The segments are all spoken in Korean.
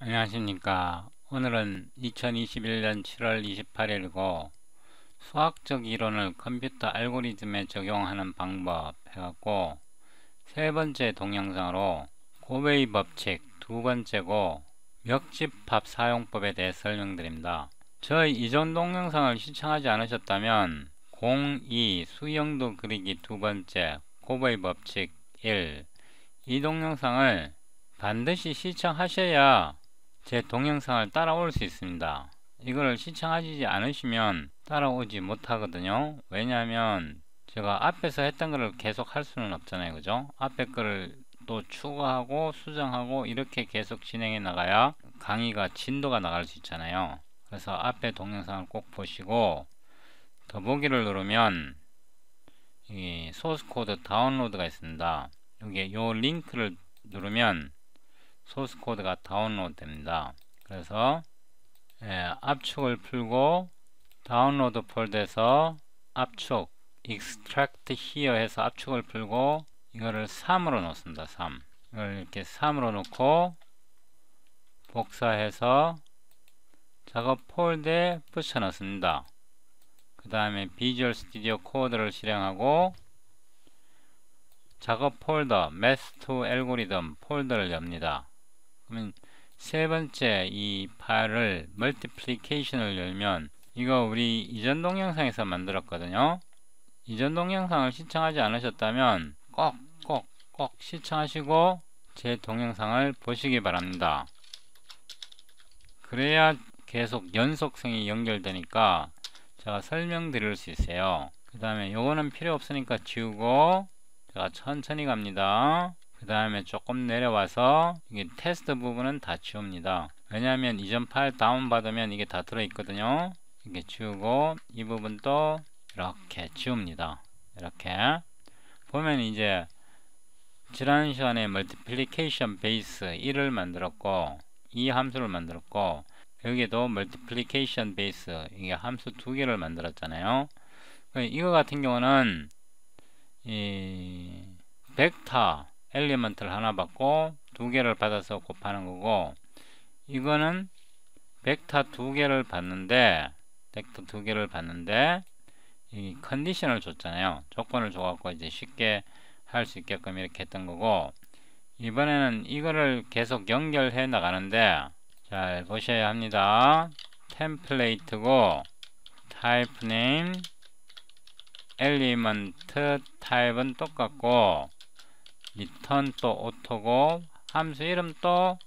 안녕하십니까 오늘은 2021년 7월 28일이고 수학적 이론을 컴퓨터 알고리즘에 적용하는 방법 해갖고 세 번째 동영상으로 고베이 법칙 두 번째고 역집합 사용법에 대해 설명드립니다 저희 이전 동영상을 시청하지 않으셨다면 02 수영도 그리기 두 번째 고베이 법칙 1 이 동영상을 반드시 시청하셔야 제 동영상을 따라올 수 있습니다. 이걸 시청하지 않으시면 따라오지 못하거든요. 왜냐하면 제가 앞에서 했던 것을 계속 할 수는 없잖아요. 그죠? 앞에 거를 또 추가하고 수정하고 이렇게 계속 진행해 나가야 강의가 진도가 나갈 수 있잖아요. 그래서 앞에 동영상을 꼭 보시고 더보기를 누르면 소스 코드 다운로드가 있습니다. 여기 요 링크를 누르면 소스 코드가 다운로드 됩니다. 그래서 예, 압축을 풀고 다운로드 폴드에서 압축 extract here 해서 압축을 풀고 이거를 3으로 놓습니다. 3 이걸 이렇게 3으로 놓고 복사해서 작업 폴드에 붙여 넣습니다. 그 다음에 비주얼 스튜디오 코드를 실행하고 작업 폴더 메스트 알고리즘 폴더를 엽니다. 그러면 세 번째 이 파일을 멀티플리케이션을 열면 이거 우리 이전 동영상에서 만들었거든요. 이전 동영상을 시청하지 않으셨다면 꼭 꼭, 꼭 시청하시고 제 동영상을 보시기 바랍니다. 그래야 계속 연속성이 연결되니까 제가 설명드릴 수 있어요. 그 다음에 요거는 필요 없으니까 지우고 제가 천천히 갑니다. 그 다음에 조금 내려와서 이게 테스트 부분은 다 지웁니다 왜냐하면 이전 파일 다운받으면 이게 다 들어있거든요 이게 지우고 이 부분도 이렇게 지웁니다 이렇게 보면 이제 지난 시간에 멀티플리케이션 베이스 1을 만들었고 이 함수를 만들었고 여기도 멀티플리케이션 베이스 이게 함수 두 개를 만들었잖아요 그 이거 같은 경우는 이 벡터 엘리먼트를 하나 받고 두 개를 받아서 곱하는 거고 이거는 벡터 두 개를 받는데 벡터 두 개를 받는데 이 컨디션을 줬잖아요 조건을 줘갖고 이제 쉽게 할 수 있게끔 이렇게 했던 거고 이번에는 이거를 계속 연결해 나가는데 잘 보셔야 합니다 템플레이트고 타입 네임 엘리먼트 타입은 똑같고 리턴 또 오토고 함수 이름 또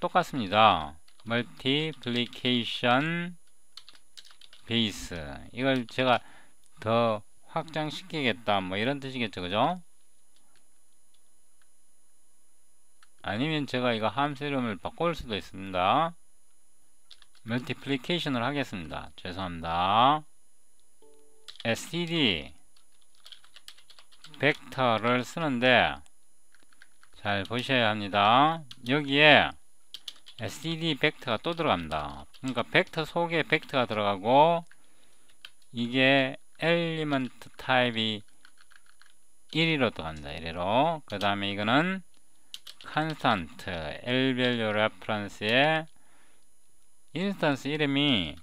똑같습니다. 멀티플리케이션 베이스 이걸 제가 더 확장시키겠다 뭐 이런 뜻이겠죠 그죠? 아니면 제가 이거 함수 이름을 바꿀 수도 있습니다. 멀티플리케이션을 하겠습니다. 죄송합니다. std 벡터를 쓰는데 잘 보셔야 합니다. 여기에 std 벡터가 또 들어갑니다. 그러니까 벡터 속에 벡터가 들어가고 이게 엘리먼트 타입이 1위로 들어간다. 이래로그 다음에 이거는 컨스턴트 엘벨류 레퍼런스의 인스턴스 이름이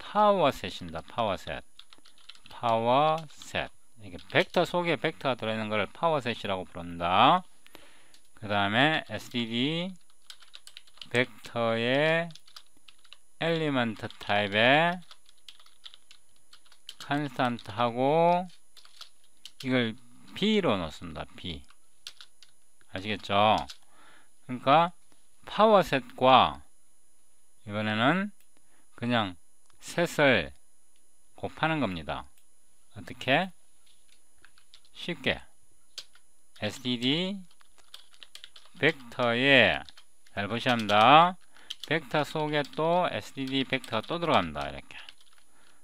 파워셋입니다. 파워셋. 파워셋. 이게 벡터 속에 벡터가 들어있는 것을 파워셋이라고 부른다. 그 다음에 s d d 벡터의 엘리먼트 타입의 컨스턴트하고 이걸 b로 넣습니다. b 아시겠죠? 그러니까 파워셋과 이번에는 그냥 셋을 곱하는 겁니다. 어떻게? 쉽게 SDD 벡터에 잘보시야 합니다. 벡터 속에 또 SDD 벡터가 또 들어갑니다. 이렇게.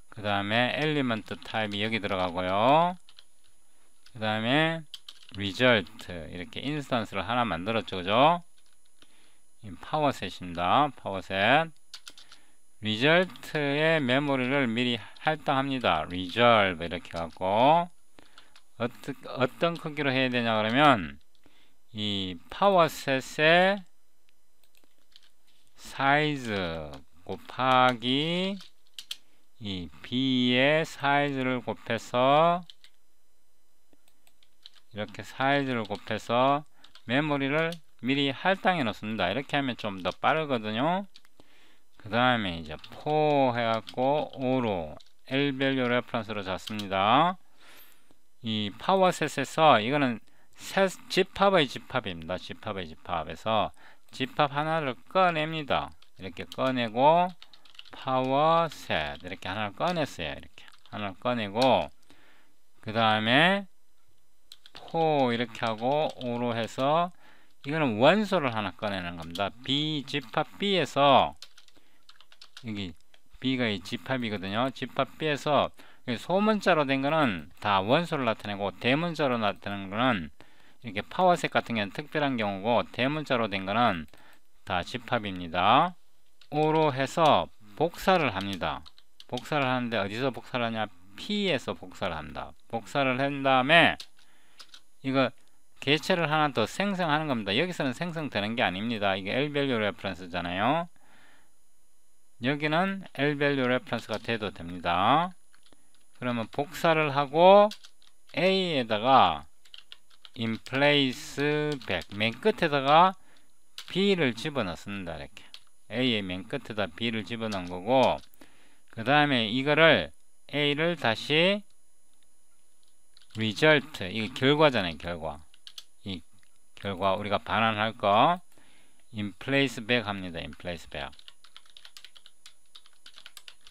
그 다음에 엘리먼트 타입이 여기 들어가고요. 그 다음에 result 이렇게 인스턴스를 하나 만들었죠. 그죠? 파워셋입니다. 파워셋 result의 메모리를 미리 할당합니다. reserve 이렇게 갖고 어떤, 어떤 크기로 해야 되냐 그러면 이 파워셋의 사이즈 곱하기 이 B의 사이즈를 곱해서 이렇게 사이즈를 곱해서 메모리를 미리 할당해 놓습니다. 이렇게 하면 좀 더 빠르거든요. 그 다음에 이제 4 해갖고 5로 L밸류 레퍼런스로 잡습니다. 이 파워셋에서 이거는 셋, 집합의 집합입니다. 집합의 집합에서 집합 하나를 꺼냅니다. 이렇게 꺼내고 파워셋 이렇게 하나를 꺼냈어요. 이렇게 하나를 꺼내고 그 다음에 포 이렇게 하고 오로 해서 이거는 원소를 하나 꺼내는 겁니다. B 집합 B에서 여기 B가 이 집합이거든요. 집합 B에서 소문자로 된 거는 다 원소를 나타내고 대문자로 나타내는 거는 이렇게 파워색 같은 경우는 특별한 경우고 대문자로 된 거는 다 집합입니다. 오로 해서 복사를 합니다. 복사를 하는데 어디서 복사를 하냐 P에서 복사를 합니다. 복사를 한 다음에 이거 개체를 하나 더 생성하는 겁니다. 여기서는 생성되는 게 아닙니다. 이게 L-value reference잖아요. 여기는 L-value reference가 돼도 됩니다. 그러면 복사를 하고 A에다가 in place back 맨 끝에다가 B를 집어넣습니다. 이렇게 A의 맨 끝에다 B를 집어넣은 거고 그 다음에 이거를 A를 다시 result 이 결과잖아요. 결과 이 결과 우리가 반환할 거 in place back 합니다. in place back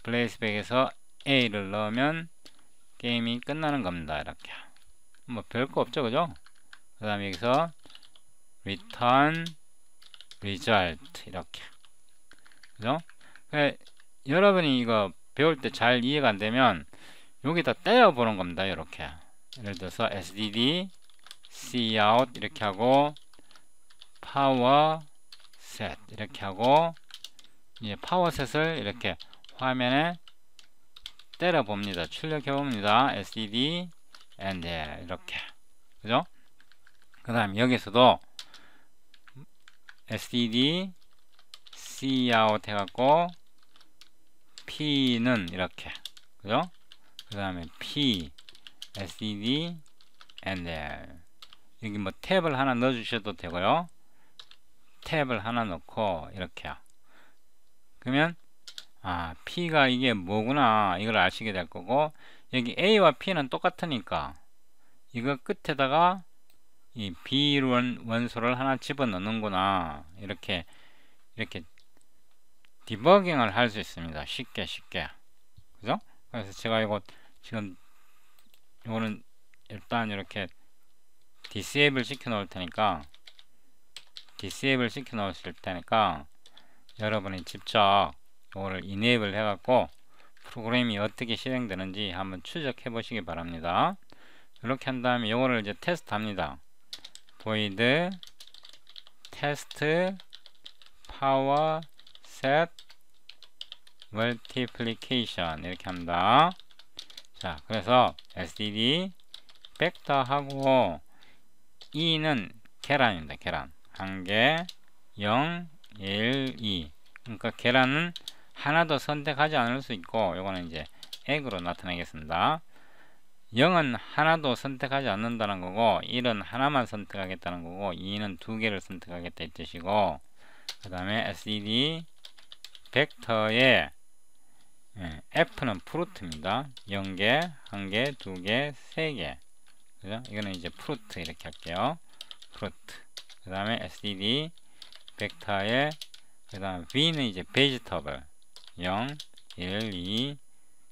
place back에서 A를 넣으면 게임이 끝나는 겁니다. 이렇게. 뭐 별거 없죠. 그죠? 그 다음에 여기서 return result 이렇게. 그죠? 그 여러분이 이거 배울 때 잘 이해가 안 되면 여기다 떼어 보는 겁니다. 이렇게. 예를 들어서 sdd cout 이렇게 하고 power set 이렇게 하고 이제 power s e t 을 이렇게 화면에 때려봅니다. 출력해봅니다. sed and 이렇게 그죠? 그 다음 여기서도 sed cout 해갖고 p는 이렇게 그죠? 그 다음에 p sed and 여기 뭐 탭을 하나 넣어 주셔도 되고요 탭을 하나 넣고 이렇게요 그러면 아 P가 이게 뭐구나 이걸 아시게 될 거고 여기 A와 P는 똑같으니까 이거 끝에다가 이 B 원소를 원 하나 집어넣는구나 이렇게 이렇게 디버깅을 할 수 있습니다 쉽게 쉽게 그죠? 그래서 제가 이거 지금 이거는 일단 이렇게 디세이블 시켜 놓을 테니까 디세이블 시켜 놓으실 테니까 여러분이 직접 이거를 인앱을 b l e 해갖고 프로그램이 어떻게 실행되는지 한번 추적해 보시기 바랍니다. 이렇게 한 다음에 이거를 이제 테스트 합니다. void test power set multiplication 이렇게 합니다. 자, 그래서 std 벡터하고 e는 계란입니다. 계란. 1 개, 0, 1, 2. 그러니까 계란은 하나 더 선택하지 않을 수 있고 이거는 이제 액으로 나타내겠습니다. 0은 하나도 선택하지 않는다는 거고 1은 하나만 선택하겠다는 거고 2는 두 개를 선택하겠다 이 뜻이고 그 다음에 SED 벡터의 예, F는 프루트입니다. 0개, 1개, 2개, 3개 그죠? 이거는 이제 프루트 이렇게 할게요. 프루트 그 다음에 SED 벡터의 그 다음 V는 이제 베지터블 0, 1, 2,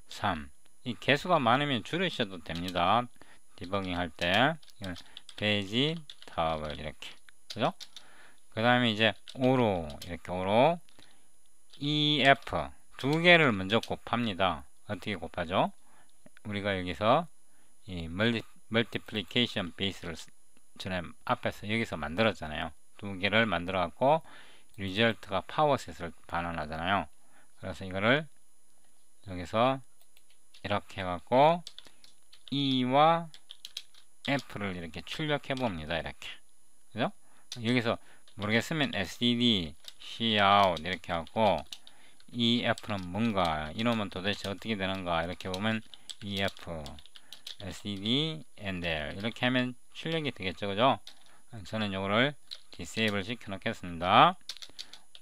3. 이 개수가 많으면 줄이셔도 됩니다. 디버깅 할 때. 베이지탑블 이렇게. 그죠? 그 다음에 이제 오로 이렇게 오로 EF 두 개를 먼저 곱합니다. 어떻게 곱하죠? 우리가 여기서 이 멀티, 멀티플리케이션 베이스를 전에 앞에서 여기서 만들었잖아요. 두 개를 만들어 갖고 리절트가 파워셋을 반환하잖아요. 그래서 이거를 여기서 이렇게 해갖고 E와 F를 이렇게 출력해 봅니다. 이렇게. 그죠? 여기서 모르겠으면 SDD, cout 이렇게 하고 EF는 뭔가 이놈은 도대체 어떻게 되는가 이렇게 보면 EF, SDD, and L 이렇게 하면 출력이 되겠죠. 그죠? 저는 요거를 disable 시켜 놓겠습니다.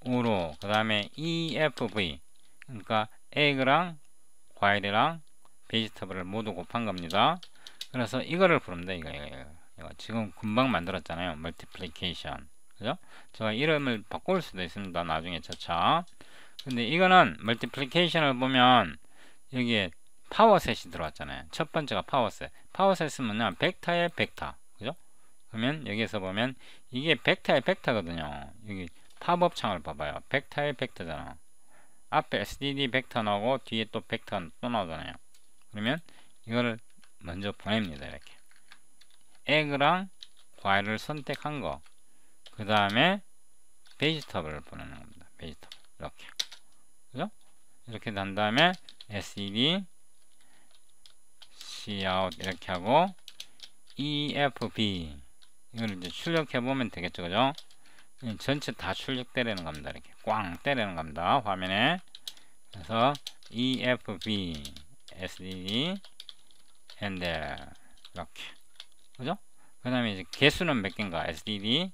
5로 그 다음에 EFV 그러니까 에그랑 과일이랑 베지터블을 모두 곱한 겁니다. 그래서 이거를 부릅니다. 이거, 이거, 이거. 지금 금방 만들었잖아요. 멀티플리케이션. 그죠? 제가 이름을 바꿀 수도 있습니다. 나중에 차차. 근데 이거는 멀티플리케이션을 보면 여기에 파워셋이 들어왔잖아요. 첫 번째가 파워셋. 파워셋은 뭐냐? 벡터의 벡터. 그죠? 그러면 여기에서 보면 이게 벡터의 벡터거든요. 여기 팝업 창을 봐봐요. 벡터의 벡터잖아. 앞에 SDD 벡터 나오고 뒤에 또 벡터 또 나오잖아요. 그러면 이거를 먼저 보냅니다. 이렇게 에그랑 과일을 선택한 거. 그 다음에 베지터블을 보내는 겁니다. 베지터블 이렇게 그죠? 이렇게 난 다음에 SED cout 이렇게 하고 EFB 이걸 이제 출력해 보면 되겠죠, 그죠? 전체 다 출력 때리는 겁니다. 이렇게 꽝 때리는 겁니다. 화면에. 그래서 EFB SDD h e a n d 핸들 이렇게. 그죠? 그 다음에 이제 개수는 몇 개인가? SDD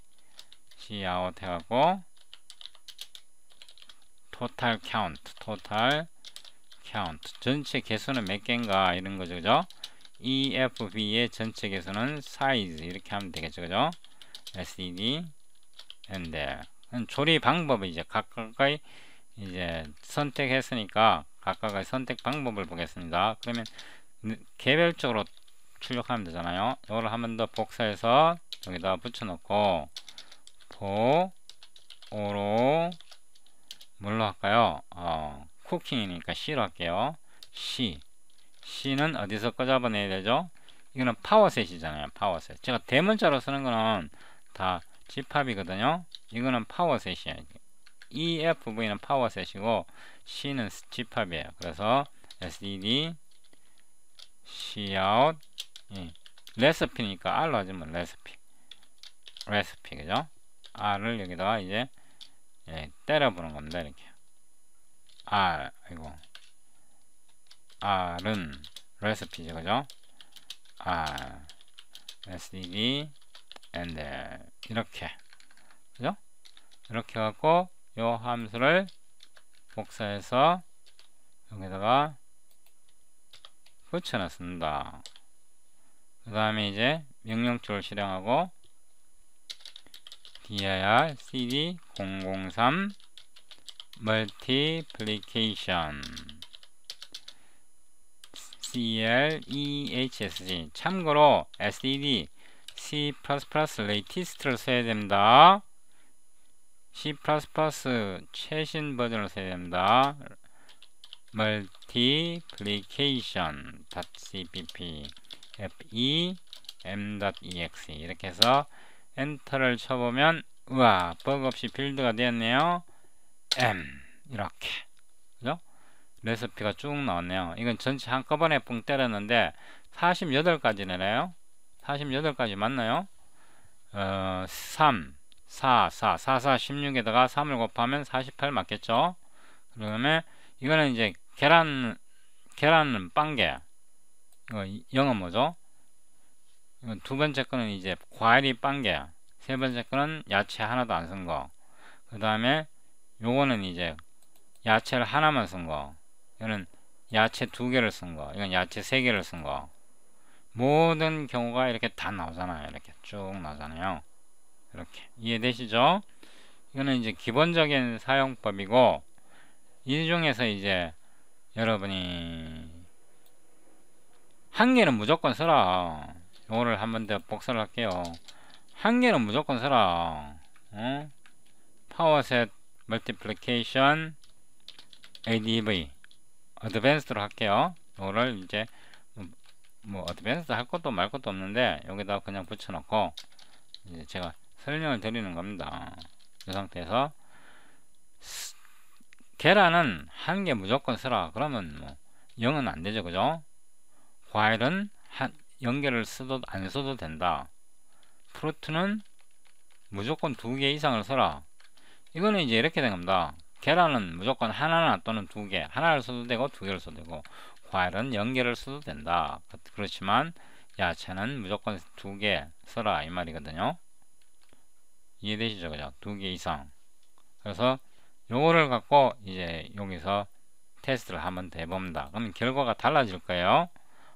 Cout 해갖고 Total Count 전체 개수는 몇 개인가 이런 거죠 그죠 EFB의 전체 개수는 Size 이렇게 하면 되겠죠 그죠 SDD 인데 조리 방법을 이제 각각의 이제 선택했으니까 각각의 선택 방법을 보겠습니다. 그러면 개별적으로 출력하면 되잖아요. 이걸 한 번 더 복사해서 여기다 붙여놓고 보오로 뭘로 할까요? 어, 쿠킹이니까 C로 할게요. C C는 어디서 꺼잡보내야 되죠? 이거는 파워셋이잖아요. 파워셋. 제가 대문자로 쓰는 거는 다 집합이거든요. 이거는 파워셋이에요. EFV는 파워셋이고 C는 집합이에요. 그래서 SDD Cout 예. 레시피니까 R로 하지 뭐 레시피 레시피 그죠? R을 여기다가 이제 예, 때려보는 겁니다. 이렇게 R 이거 R은 레시피죠. 그죠? R SDD and 이렇게 그죠? 이렇게 갖고 요 함수를 복사해서 여기다가 붙여놨습니다. 그 다음에 이제 명령줄을 실행하고 dir cd 003 multiplication cl ehsg 참고로 sed C++ latest를 써야 됩니다. C++ 최신 버전을 써야 됩니다. multiplication.cpp fe m.exe 이렇게 해서 엔터를 쳐보면 우와 버그 없이 빌드가 되었네요. m 이렇게 그죠? 레시피가 쭉 나왔네요. 이건 전체 한꺼번에 뿡 때렸는데 48가지 내네요. 48까지 맞나요? 어, 3, 4, 4, 4, 4, 16에다가 3을 곱하면 48 맞겠죠? 그 다음에 이거는 이제 계란, 계란은 빵개. 이거 영어 뭐죠? 이거 두 번째 거는 이제 과일이 빵개. 세 번째 거는 야채 하나도 안 쓴 거. 그 다음에 요거는 이제 야채를 하나만 쓴 거. 이거는 야채 두 개를 쓴 거. 이건 야채 세 개를 쓴 거. 모든 경우가 이렇게 다 나오잖아요. 이렇게 쭉 나오잖아요. 이렇게 이해되시죠? 이거는 이제 기본적인 사용법이고 이 중에서 이제 여러분이 한 개는 무조건 써라. 요거를 한 번 더 복사를 할게요. 한 개는 무조건 써라. 어? 파워셋 멀티플리케이션 ADV 어드밴스로 할게요. 요거를 이제 뭐 어드밴스 할 것도 말 것도 없는데 여기다 그냥 붙여놓고 이제 제가 설명을 드리는 겁니다 이 그 상태에서 계란은 한 개 무조건 쓰라 그러면 뭐 0은 안되죠 그죠 과일은 한 0개를 써도 안 써도 된다 프루트는 무조건 두 개 이상을 써라 이거는 이제 이렇게 된 겁니다 계란은 무조건 하나나 또는 두 개 하나를 써도 되고 두 개를 써도 되고 파일은연결을 써도 된다. 그렇지만 야채는 무조건 두 개 써라 이 말이거든요. 이해되시죠? 그죠? 두 개 이상. 그래서 요거를 갖고 이제 여기서 테스트를 한번 해봅니다. 그럼 결과가 달라질 거예요.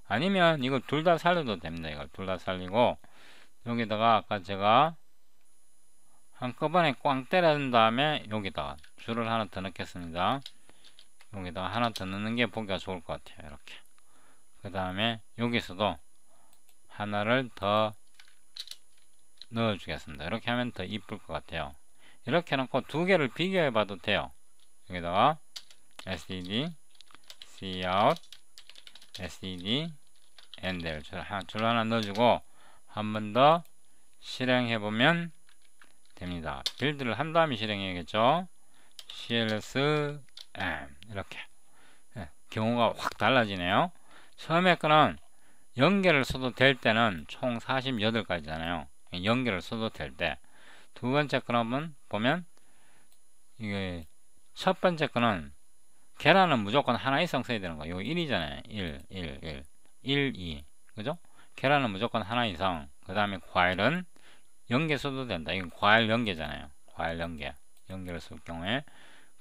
아니면 이걸 둘다 살려도 됩니다. 이걸 둘 다 살리고 여기다가 아까 제가 한꺼번에 꽝 때려준 다음에 여기다가 줄을 하나 더 넣겠습니다. 여기다 하나 더 넣는 게 보기가 좋을 것 같아요 이렇게 그 다음에 여기서도 하나를 더 넣어 주겠습니다 이렇게 하면 더 이쁠 것 같아요 이렇게 놓고 두 개를 비교해 봐도 돼요 여기다가 sed cout sed end를 줄 하나 넣어주고 한 번 더 실행해 보면 됩니다 빌드를 한 다음에 실행해야겠죠 cls 예, 이렇게 예, 경우가 확 달라지네요 처음에 거는 연계를 써도 될 때는 총 48가지잖아요 연계를 써도 될 때 두 번째 거는 보면 이게 첫 번째 거는 계란은 무조건 하나 이상 써야 되는 거예요 1이잖아요 1, 1, 1 1, 2 그죠? 계란은 무조건 하나 이상 그 다음에 과일은 연계 써도 된다 이건 과일 연계잖아요 과일 연계 연계를 쓸 경우에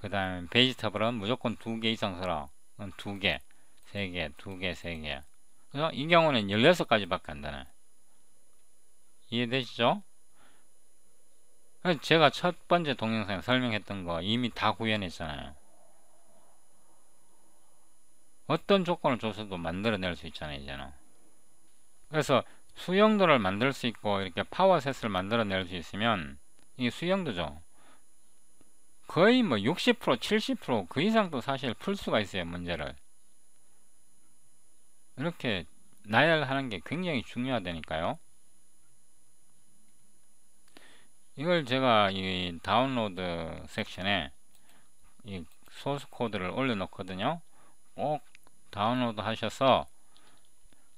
그 다음에 베지터블은 무조건 두 개 이상 서라. 두 개, 세 개, 두 개, 세 개. 그래서 이 경우는 16가지밖에 안 되네. 이해되시죠? 제가 첫 번째 동영상에 설명했던 거 이미 다 구현했잖아요. 어떤 조건을 줘서도 만들어낼 수 있잖아요, 이제는. 그래서 수영도를 만들 수 있고 이렇게 파워셋을 만들어낼 수 있으면 이게 수영도죠. 거의 뭐 60% 70%그 이상도 사실 풀 수가 있어요 문제를 이렇게 나열하는 게 굉장히 중요하다니까요 이걸 제가 이 다운로드 섹션에 이 소스 코드를 올려놓거든요 꼭 다운로드 하셔서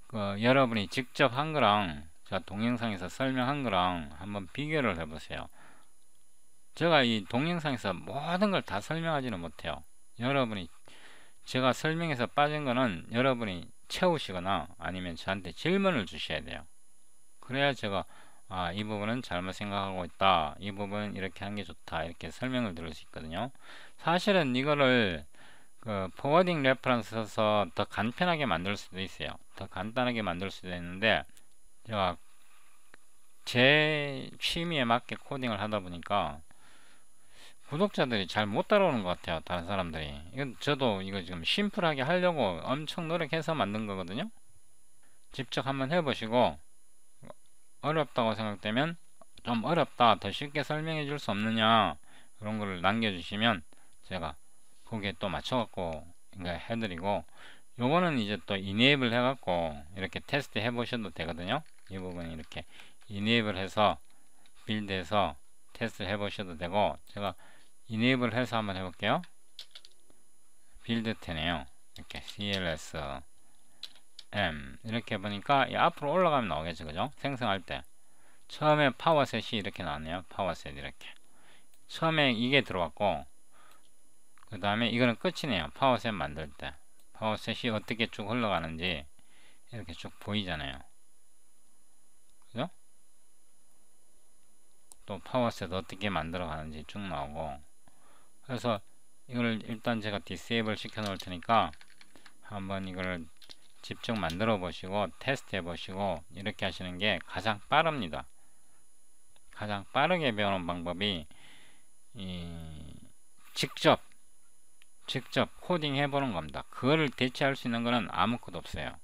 그 여러분이 직접 한 거랑 제가 동영상에서 설명한 거랑 한번 비교를 해보세요 제가 이 동영상에서 모든 걸 다 설명하지는 못해요. 여러분이 제가 설명해서 빠진 거는 여러분이 채우시거나 아니면 저한테 질문을 주셔야 돼요. 그래야 제가 아, 이 부분은 잘못 생각하고 있다. 이 부분 이렇게 하는 게 좋다. 이렇게 설명을 들을 수 있거든요. 사실은 이거를 그 포워딩 레퍼런스 써서 더 간편하게 만들 수도 있어요. 더 간단하게 만들 수도 있는데 제가 제 취미에 맞게 코딩을 하다 보니까 구독자들이 잘 못 따라오는 것 같아요 다른 사람들이 이건 저도 이거 지금 심플하게 하려고 엄청 노력해서 만든 거거든요 직접 한번 해보시고 어렵다고 생각되면 좀 어렵다 더 쉽게 설명해 줄 수 없느냐 그런 거를 남겨주시면 제가 거기에 또 맞춰갖고 해드리고 요거는 이제 또 이네이블 해갖고 이렇게 테스트 해보셔도 되거든요 이 부분 이렇게 이네이블 해서 빌드해서 테스트 해보셔도 되고 제가 이네이블 해서 한번 해볼게요. 빌드테네요. 이렇게 cls m 이렇게 보니까 앞으로 올라가면 나오겠죠. 그죠? 생성할 때. 처음에 파워셋이 이렇게 나왔네요. 파워셋 이렇게. 처음에 이게 들어왔고 그 다음에 이거는 끝이네요. 파워셋 만들 때. 파워셋이 어떻게 쭉 흘러가는지 이렇게 쭉 보이잖아요. 그죠? 또 파워셋 어떻게 만들어 가는지 쭉 나오고 그래서 이걸 일단 제가 디 i s a b 시켜 놓을 테니까 한번 이걸 직접 만들어 보시고 테스트 해 보시고 이렇게 하시는 게 가장 빠릅니다 가장 빠르게 배우는 방법이 직접 직접 코딩 해보는 겁니다 그거를 대체할 수 있는 거는 아무것도 없어요